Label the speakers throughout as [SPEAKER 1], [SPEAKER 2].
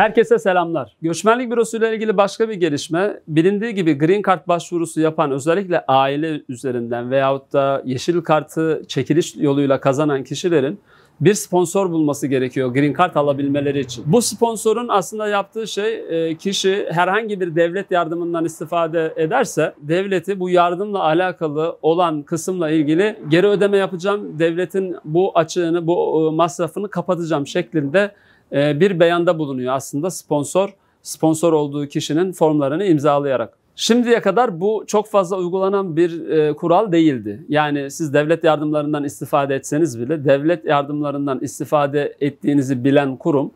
[SPEAKER 1] Herkese selamlar. Göçmenlik bürosu ile ilgili başka bir gelişme. Bilindiği gibi green card başvurusu yapan özellikle aile üzerinden veyahut da yeşil kartı çekiliş yoluyla kazanan kişilerin bir sponsor bulması gerekiyor green card alabilmeleri için. Bu sponsorun aslında yaptığı şey e, kişi herhangi bir devlet yardımından istifade ederse devleti bu yardımla alakalı olan kısımla ilgili geri ödeme yapacağım, devletin bu açığını, bu e, masrafını kapatacağım şeklinde e, bir beyanda bulunuyor aslında sponsor sponsor olduğu kişinin formlarını imzalayarak. Şimdiye kadar bu çok fazla uygulanan bir e, kural değildi. Yani siz devlet yardımlarından istifade etseniz bile devlet yardımlarından istifade ettiğinizi bilen kurum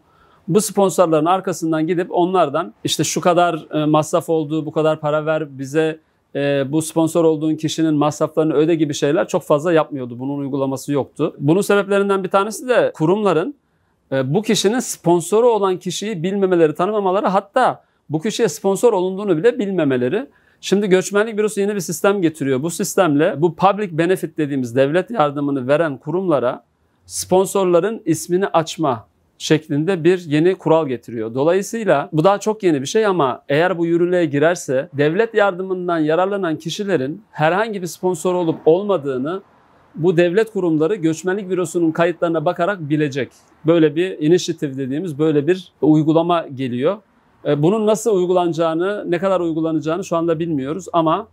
[SPEAKER 1] bu sponsorların arkasından gidip onlardan işte şu kadar e, masraf olduğu bu kadar para ver bize e, bu sponsor olduğun kişinin masraflarını öde gibi şeyler çok fazla yapmıyordu. Bunun uygulaması yoktu. Bunun sebeplerinden bir tanesi de kurumların ee, bu kişinin sponsoru olan kişiyi bilmemeleri, tanımamaları hatta bu kişiye sponsor olunduğunu bile bilmemeleri. Şimdi göçmenlik bürosu yeni bir sistem getiriyor. Bu sistemle bu public benefit dediğimiz devlet yardımını veren kurumlara sponsorların ismini açma şeklinde bir yeni kural getiriyor. Dolayısıyla bu daha çok yeni bir şey ama eğer bu yürürlüğe girerse devlet yardımından yararlanan kişilerin herhangi bir sponsor olup olmadığını bu devlet kurumları göçmenlik bürosunun kayıtlarına bakarak bilecek böyle bir inisiyatif dediğimiz böyle bir uygulama geliyor. E, bunun nasıl uygulanacağını, ne kadar uygulanacağını şu anda bilmiyoruz ama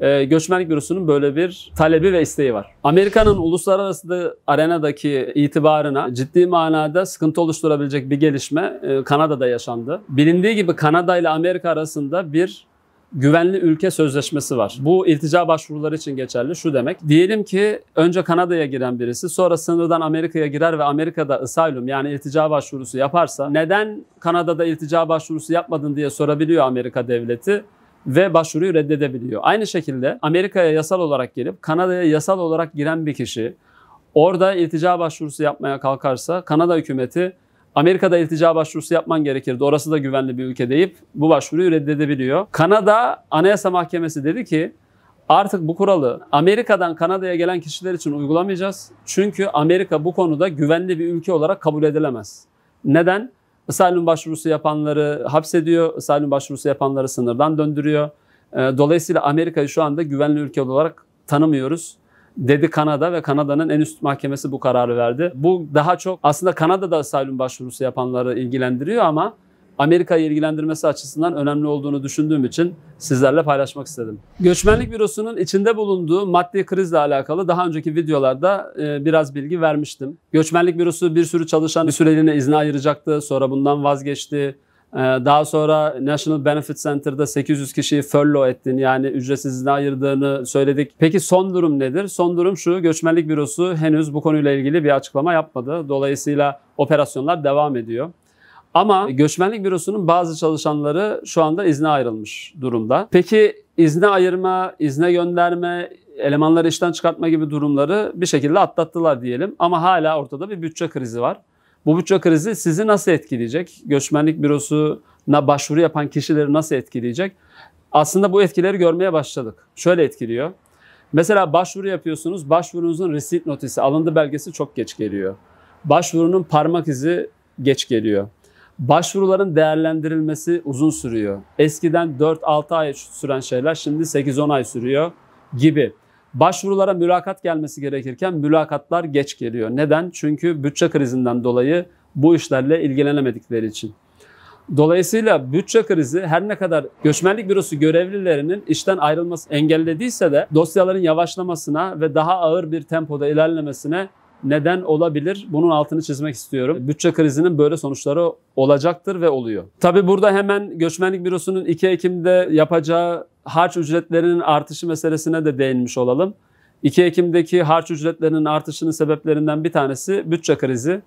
[SPEAKER 1] e, Göçmenlik Bürosu'nun böyle bir talebi ve isteği var. Amerika'nın uluslararası arenadaki itibarına ciddi manada sıkıntı oluşturabilecek bir gelişme e, Kanada'da yaşandı. Bilindiği gibi Kanada ile Amerika arasında bir güvenli ülke sözleşmesi var. Bu iltica başvuruları için geçerli. Şu demek. Diyelim ki önce Kanada'ya giren birisi sonra sınırdan Amerika'ya girer ve Amerika'da asylum yani iltica başvurusu yaparsa neden Kanada'da iltica başvurusu yapmadın diye sorabiliyor Amerika devleti ve başvuruyu reddedebiliyor. Aynı şekilde Amerika'ya yasal olarak gelip Kanada'ya yasal olarak giren bir kişi orada iltica başvurusu yapmaya kalkarsa Kanada hükümeti Amerika'da iltica başvurusu yapman gerekirdi. Orası da güvenli bir ülke deyip bu başvuruyu reddedebiliyor. Kanada Anayasa Mahkemesi dedi ki artık bu kuralı Amerika'dan Kanada'ya gelen kişiler için uygulamayacağız. Çünkü Amerika bu konuda güvenli bir ülke olarak kabul edilemez. Neden? Asylum başvurusu yapanları hapsediyor, asylum başvurusu yapanları sınırdan döndürüyor. Dolayısıyla Amerika'yı şu anda güvenli ülke olarak tanımıyoruz dedi Kanada ve Kanada'nın en üst mahkemesi bu kararı verdi. Bu daha çok aslında Kanada'da asylum başvurusu yapanları ilgilendiriyor ama Amerika'yı ilgilendirmesi açısından önemli olduğunu düşündüğüm için sizlerle paylaşmak istedim. Göçmenlik Bürosu'nun içinde bulunduğu maddi krizle alakalı daha önceki videolarda e, biraz bilgi vermiştim. Göçmenlik Bürosu bir sürü çalışan bir süreliğine izne ayıracaktı. Sonra bundan vazgeçti. Ee, daha sonra National Benefit Center'da 800 kişiyi furlough ettin yani ücretsizliğine ayırdığını söyledik. Peki son durum nedir? Son durum şu göçmenlik bürosu henüz bu konuyla ilgili bir açıklama yapmadı. Dolayısıyla operasyonlar devam ediyor. Ama göçmenlik bürosunun bazı çalışanları şu anda izne ayrılmış durumda. Peki izne ayırma, izne gönderme, elemanları işten çıkartma gibi durumları bir şekilde atlattılar diyelim. Ama hala ortada bir bütçe krizi var. Bu bütçe krizi sizi nasıl etkileyecek? Göçmenlik bürosuna başvuru yapan kişileri nasıl etkileyecek? Aslında bu etkileri görmeye başladık. Şöyle etkiliyor. Mesela başvuru yapıyorsunuz. Başvurunuzun resit notisi, alındı belgesi çok geç geliyor. Başvurunun parmak izi geç geliyor. Başvuruların değerlendirilmesi uzun sürüyor. Eskiden 4-6 ay süren şeyler şimdi 8-10 ay sürüyor gibi. Başvurulara mülakat gelmesi gerekirken mülakatlar geç geliyor. Neden? Çünkü bütçe krizinden dolayı bu işlerle ilgilenemedikleri için. Dolayısıyla bütçe krizi her ne kadar göçmenlik bürosu görevlilerinin işten ayrılması engellediyse de dosyaların yavaşlamasına ve daha ağır bir tempoda ilerlemesine neden olabilir? Bunun altını çizmek istiyorum. Bütçe krizinin böyle sonuçları olacaktır ve oluyor. Tabi burada hemen göçmenlik bürosunun 2 Ekim'de yapacağı harç ücretlerinin artışı meselesine de değinmiş olalım. 2 Ekim'deki harç ücretlerinin artışının sebeplerinden bir tanesi bütçe krizi.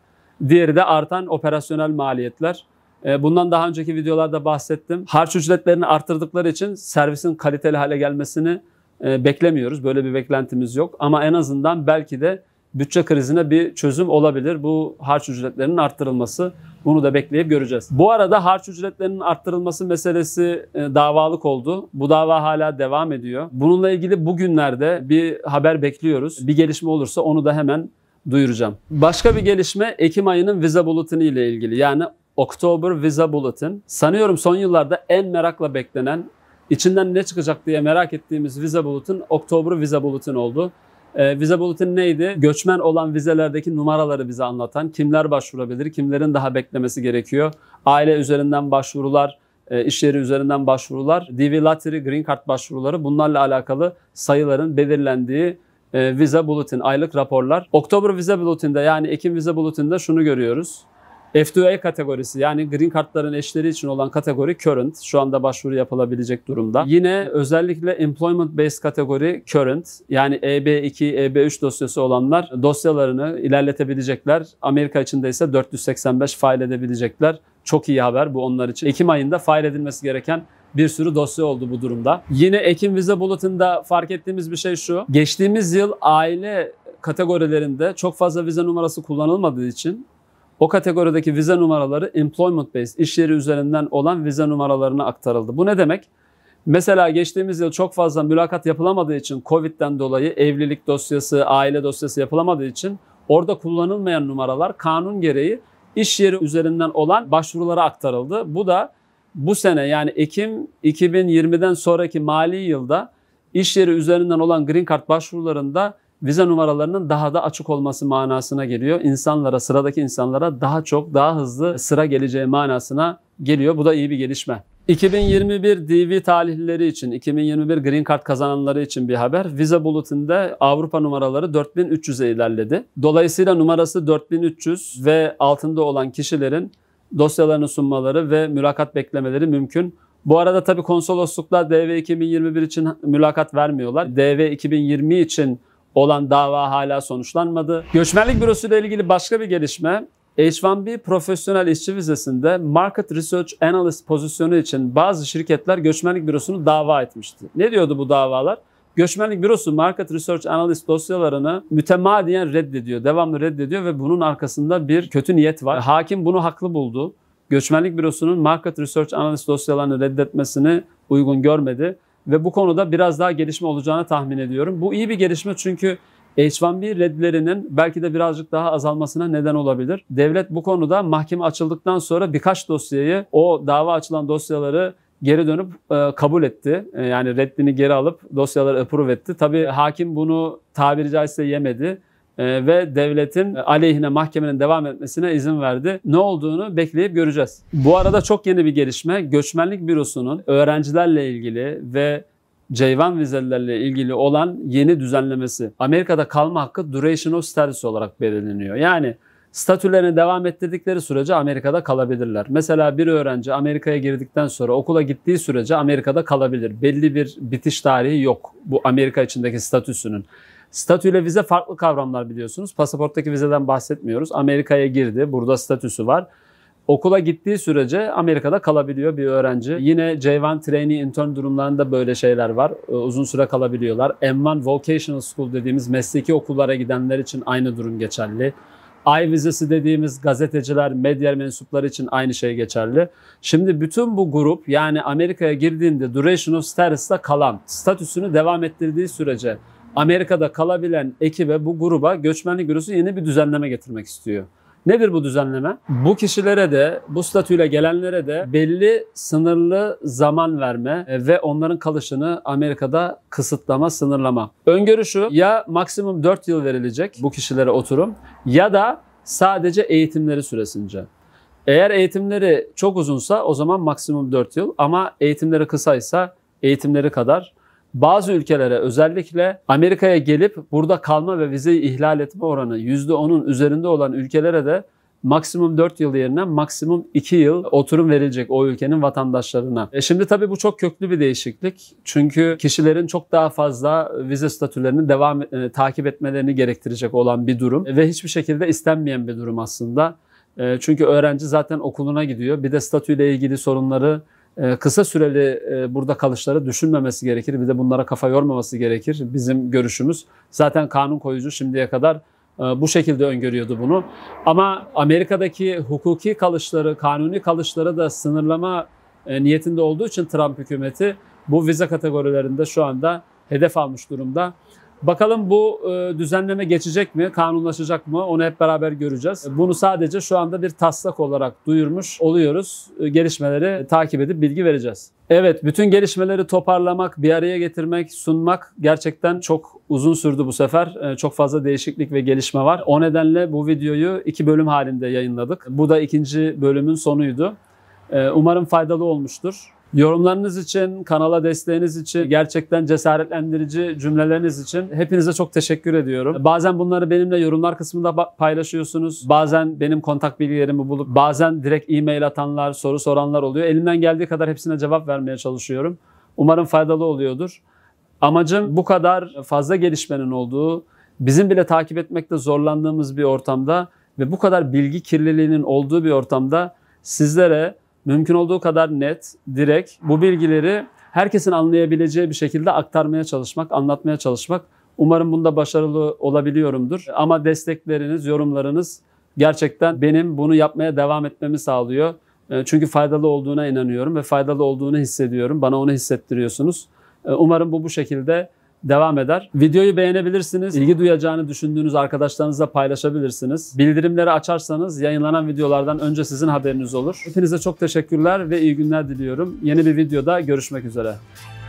[SPEAKER 1] Diğeri de artan operasyonel maliyetler. E, bundan daha önceki videolarda bahsettim. Harç ücretlerini arttırdıkları için servisin kaliteli hale gelmesini e, beklemiyoruz. Böyle bir beklentimiz yok. Ama en azından belki de bütçe krizine bir çözüm olabilir. Bu harç ücretlerinin arttırılması. Bunu da bekleyip göreceğiz. Bu arada harç ücretlerinin arttırılması meselesi e, davalık oldu. Bu dava hala devam ediyor. Bununla ilgili bugünlerde bir haber bekliyoruz. Bir gelişme olursa onu da hemen duyuracağım. Başka bir gelişme Ekim ayının vize bulutini ile ilgili. Yani October Visa Bulletin. Sanıyorum son yıllarda en merakla beklenen, içinden ne çıkacak diye merak ettiğimiz Visa Bulletin October Visa Bulletin oldu. E, vize bulletin neydi? Göçmen olan vizelerdeki numaraları bize anlatan, kimler başvurabilir, kimlerin daha beklemesi gerekiyor. Aile üzerinden başvurular, e, iş yeri üzerinden başvurular, DV Lottery, Green Card başvuruları bunlarla alakalı sayıların belirlendiği e, vize bulletin, aylık raporlar. Oktober vize bulletinde yani Ekim vize bulletinde şunu görüyoruz. F2A kategorisi yani green Kartların eşleri için olan kategori current. Şu anda başvuru yapılabilecek durumda. Yine özellikle employment based kategori current. Yani EB2, EB3 dosyası olanlar dosyalarını ilerletebilecekler. Amerika içinde ise 485 fail edebilecekler. Çok iyi haber bu onlar için. Ekim ayında fail edilmesi gereken bir sürü dosya oldu bu durumda. Yine Ekim Vize Bulletin'da fark ettiğimiz bir şey şu. Geçtiğimiz yıl aile kategorilerinde çok fazla vize numarası kullanılmadığı için o kategorideki vize numaraları employment based, iş yeri üzerinden olan vize numaralarına aktarıldı. Bu ne demek? Mesela geçtiğimiz yıl çok fazla mülakat yapılamadığı için Covid'den dolayı evlilik dosyası, aile dosyası yapılamadığı için orada kullanılmayan numaralar kanun gereği iş yeri üzerinden olan başvurulara aktarıldı. Bu da bu sene yani Ekim 2020'den sonraki mali yılda iş yeri üzerinden olan green card başvurularında vize numaralarının daha da açık olması manasına geliyor. İnsanlara, sıradaki insanlara daha çok, daha hızlı sıra geleceği manasına geliyor. Bu da iyi bir gelişme. 2021 DV talihlileri için, 2021 Green Card kazananları için bir haber. Vize Bulletin'de Avrupa numaraları 4300'e ilerledi. Dolayısıyla numarası 4300 ve altında olan kişilerin dosyalarını sunmaları ve mülakat beklemeleri mümkün. Bu arada tabii konsolosluklar DV 2021 için mülakat vermiyorlar. DV 2020 için olan dava hala sonuçlanmadı. Göçmenlik Bürosu ile ilgili başka bir gelişme H1B profesyonel işçi vizesinde Market Research Analyst pozisyonu için bazı şirketler göçmenlik bürosunu dava etmişti. Ne diyordu bu davalar? Göçmenlik bürosu Market Research Analyst dosyalarını mütemadiyen reddediyor, devamlı reddediyor ve bunun arkasında bir kötü niyet var. Hakim bunu haklı buldu. Göçmenlik bürosunun Market Research Analyst dosyalarını reddetmesini uygun görmedi ve bu konuda biraz daha gelişme olacağını tahmin ediyorum. Bu iyi bir gelişme çünkü H1B redlerinin belki de birazcık daha azalmasına neden olabilir. Devlet bu konuda mahkeme açıldıktan sonra birkaç dosyayı, o dava açılan dosyaları geri dönüp e, kabul etti. E, yani reddini geri alıp dosyaları approve etti. Tabii hakim bunu tabiri caizse yemedi ee, ve devletin e, aleyhine mahkemenin devam etmesine izin verdi. Ne olduğunu bekleyip göreceğiz. Bu arada çok yeni bir gelişme. Göçmenlik Bürosu'nun öğrencilerle ilgili ve Ceyvan vizelerle ilgili olan yeni düzenlemesi. Amerika'da kalma hakkı duration of status olarak belirleniyor. Yani statülerini devam ettirdikleri sürece Amerika'da kalabilirler. Mesela bir öğrenci Amerika'ya girdikten sonra okula gittiği sürece Amerika'da kalabilir. Belli bir bitiş tarihi yok bu Amerika içindeki statüsünün. Statüyle vize farklı kavramlar biliyorsunuz. Pasaporttaki vizeden bahsetmiyoruz. Amerika'ya girdi. Burada statüsü var. Okula gittiği sürece Amerika'da kalabiliyor bir öğrenci. Yine J1 trainee intern durumlarında böyle şeyler var. Ee, uzun süre kalabiliyorlar. M1 Vocational School dediğimiz mesleki okullara gidenler için aynı durum geçerli. Ay vizesi dediğimiz gazeteciler, medya mensupları için aynı şey geçerli. Şimdi bütün bu grup yani Amerika'ya girdiğinde duration of status'ta kalan, statüsünü devam ettirdiği sürece Amerika'da kalabilen ekibe, bu gruba göçmenlik bürosu yeni bir düzenleme getirmek istiyor. Nedir bu düzenleme? Bu kişilere de, bu statüyle gelenlere de belli sınırlı zaman verme e, ve onların kalışını Amerika'da kısıtlama, sınırlama. Öngörü şu, ya maksimum 4 yıl verilecek bu kişilere oturum ya da sadece eğitimleri süresince. Eğer eğitimleri çok uzunsa o zaman maksimum 4 yıl ama eğitimleri kısaysa eğitimleri kadar bazı ülkelere özellikle Amerika'ya gelip burada kalma ve vizeyi ihlal etme oranı %10'un üzerinde olan ülkelere de maksimum 4 yıl yerine maksimum 2 yıl oturum verilecek o ülkenin vatandaşlarına. E şimdi tabii bu çok köklü bir değişiklik. Çünkü kişilerin çok daha fazla vize statülerini devam e, takip etmelerini gerektirecek olan bir durum e ve hiçbir şekilde istenmeyen bir durum aslında. E, çünkü öğrenci zaten okuluna gidiyor. Bir de statüyle ilgili sorunları ee, kısa süreli e, burada kalışları düşünmemesi gerekir. Bir de bunlara kafa yormaması gerekir. Bizim görüşümüz. Zaten kanun koyucu şimdiye kadar e, bu şekilde öngörüyordu bunu. Ama Amerika'daki hukuki kalışları, kanuni kalışları da sınırlama e, niyetinde olduğu için Trump hükümeti bu vize kategorilerinde şu anda hedef almış durumda. Bakalım bu e, düzenleme geçecek mi, kanunlaşacak mı onu hep beraber göreceğiz. Bunu sadece şu anda bir taslak olarak duyurmuş oluyoruz. E, gelişmeleri e, takip edip bilgi vereceğiz. Evet, bütün gelişmeleri toparlamak, bir araya getirmek, sunmak gerçekten çok uzun sürdü bu sefer. Çok fazla değişiklik ve gelişme var. O nedenle bu videoyu iki bölüm halinde yayınladık. Bu da ikinci bölümün sonuydu. Umarım faydalı olmuştur. Yorumlarınız için, kanala desteğiniz için, gerçekten cesaretlendirici cümleleriniz için hepinize çok teşekkür ediyorum. Bazen bunları benimle yorumlar kısmında paylaşıyorsunuz. Bazen benim kontak bilgilerimi bulup, bazen direkt e-mail atanlar, soru soranlar oluyor. Elimden geldiği kadar hepsine cevap vermeye çalışıyorum. Umarım faydalı oluyordur. Amacım bu kadar fazla gelişmenin olduğu, bizim bile takip etmekte zorlandığımız bir ortamda ve bu kadar bilgi kirliliğinin olduğu bir ortamda sizlere mümkün olduğu kadar net, direkt bu bilgileri herkesin anlayabileceği bir şekilde aktarmaya çalışmak, anlatmaya çalışmak. Umarım bunda başarılı olabiliyorumdur. Ama destekleriniz, yorumlarınız gerçekten benim bunu yapmaya devam etmemi sağlıyor. E, çünkü faydalı olduğuna inanıyorum ve faydalı olduğunu hissediyorum. Bana onu hissettiriyorsunuz. E, umarım bu bu şekilde devam eder. Videoyu beğenebilirsiniz. İlgi duyacağını düşündüğünüz arkadaşlarınızla paylaşabilirsiniz. Bildirimleri açarsanız yayınlanan videolardan önce sizin haberiniz olur. Hepinize çok teşekkürler ve iyi günler diliyorum. Yeni bir videoda görüşmek üzere.